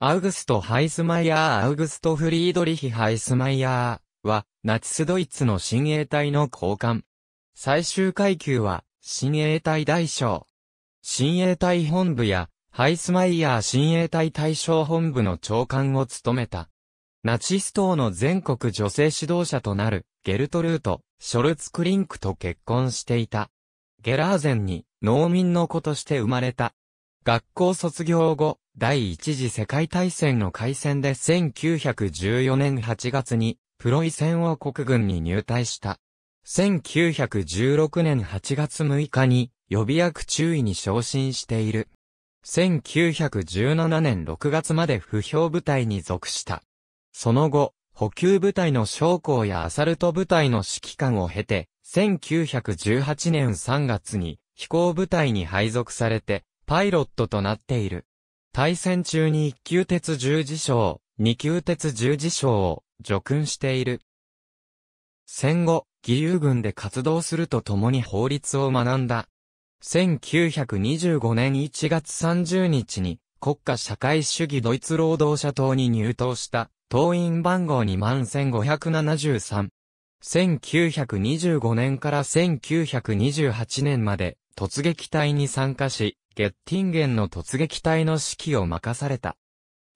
アウグスト・ハイスマイヤー・アウグスト・フリードリヒ・ハイスマイヤーは、ナチスドイツの親衛隊の高官。最終階級は、親衛隊大将。親衛隊本部や、ハイスマイヤー親衛隊大将本部の長官を務めた。ナチス党の全国女性指導者となる、ゲルトルート、ショルツクリンクと結婚していた。ゲラーゼンに、農民の子として生まれた。学校卒業後、第一次世界大戦の開戦で1914年8月に、プロイセン王国軍に入隊した。1916年8月6日に、予備役中尉に昇進している。1917年6月まで不評部隊に属した。その後、補給部隊の将校やアサルト部隊の指揮官を経て、1918年3月に飛行部隊に配属されて、パイロットとなっている。対戦中に1級鉄十字章、2級鉄十字章を除訓している。戦後、義勇軍で活動するとともに法律を学んだ。1925年1月30日に国家社会主義ドイツ労働者党に入党した党員番号21573。1925年から1928年まで突撃隊に参加し、ゲッティンゲンの突撃隊の指揮を任された。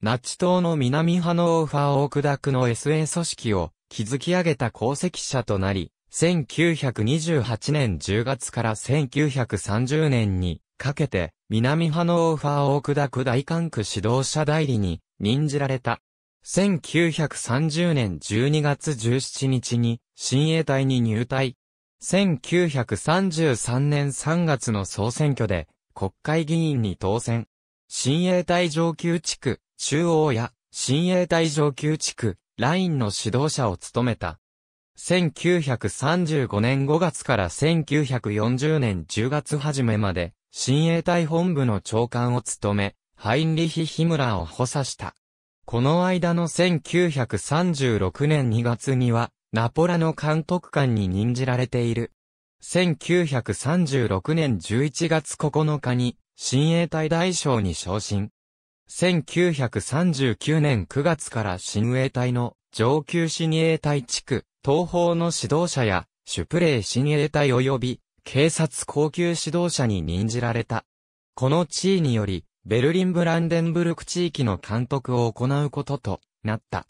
ナチ党の南ハノーファーオークダクの SA 組織を築き上げた功績者となり、1928年10月から1930年にかけて、南ハノーファーオークダク大管区指導者代理に任じられた。1930年12月17日に、新衛隊に入隊。1933年3月の総選挙で、国会議員に当選。新衛隊上級地区、中央や新衛隊上級地区、ラインの指導者を務めた。1935年5月から1940年10月初めまで、新衛隊本部の長官を務め、ハインリヒ・ヒムラーを補佐した。この間の1936年2月には、ナポラの監督官に任じられている。1936年11月9日に、新衛隊大将に昇進。1939年9月から新衛隊の上級新衛隊地区、東方の指導者や、シュプレー新衛隊及び、警察高級指導者に任じられた。この地位により、ベルリンブランデンブルク地域の監督を行うこととなった。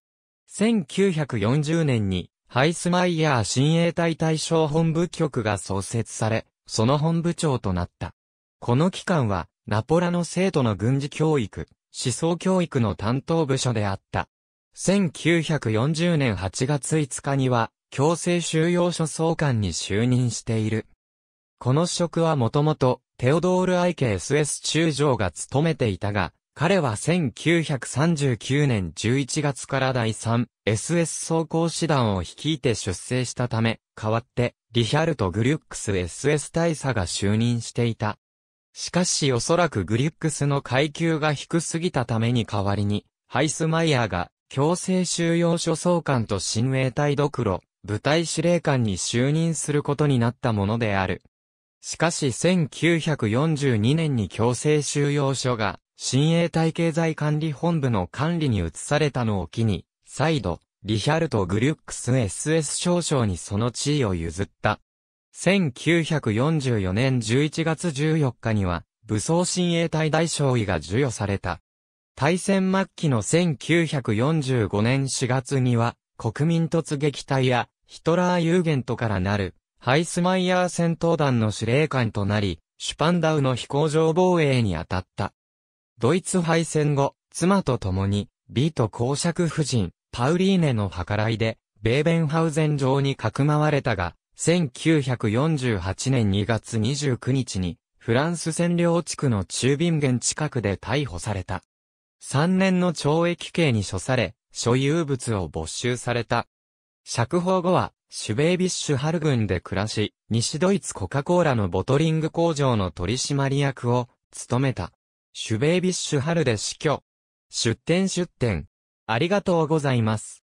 1940年にハイスマイヤー新衛隊対象本部局が創設され、その本部長となった。この機関は、ナポラの生徒の軍事教育、思想教育の担当部署であった。1940年8月5日には、強制収容所総監に就任している。この職はもともと、テオドール・アイケ SS 中将が務めていたが、彼は1939年11月から第 3SS 装甲師団を率いて出征したため、代わって、リヒャルト・グリュックス SS 大佐が就任していた。しかしおそらくグリュックスの階級が低すぎたために代わりに、ハイスマイヤーが強制収容所総監と親衛隊ドクロ、部隊司令官に就任することになったものである。しかし1942年に強制収容所が新衛体経済管理本部の管理に移されたのを機に、再度、リヒャルト・グリュックス SS 少将にその地位を譲った。1944年11月14日には、武装親衛隊大将位が授与された。大戦末期の1945年4月には、国民突撃隊やヒトラー・ユーゲントからなる、ハイスマイヤー戦闘団の司令官となり、シュパンダウの飛行場防衛に当たった。ドイツ敗戦後、妻と共に、ビート公爵夫人、パウリーネの計らいで、ベーベンハウゼン城にかくまわれたが、1948年2月29日に、フランス占領地区の中便源近くで逮捕された。3年の懲役刑に処され、所有物を没収された。釈放後は、シュベービッシュハル郡で暮らし、西ドイツコカ・コーラのボトリング工場の取締役を、務めた。シュベイビッシュ春で死去。出店出店。ありがとうございます。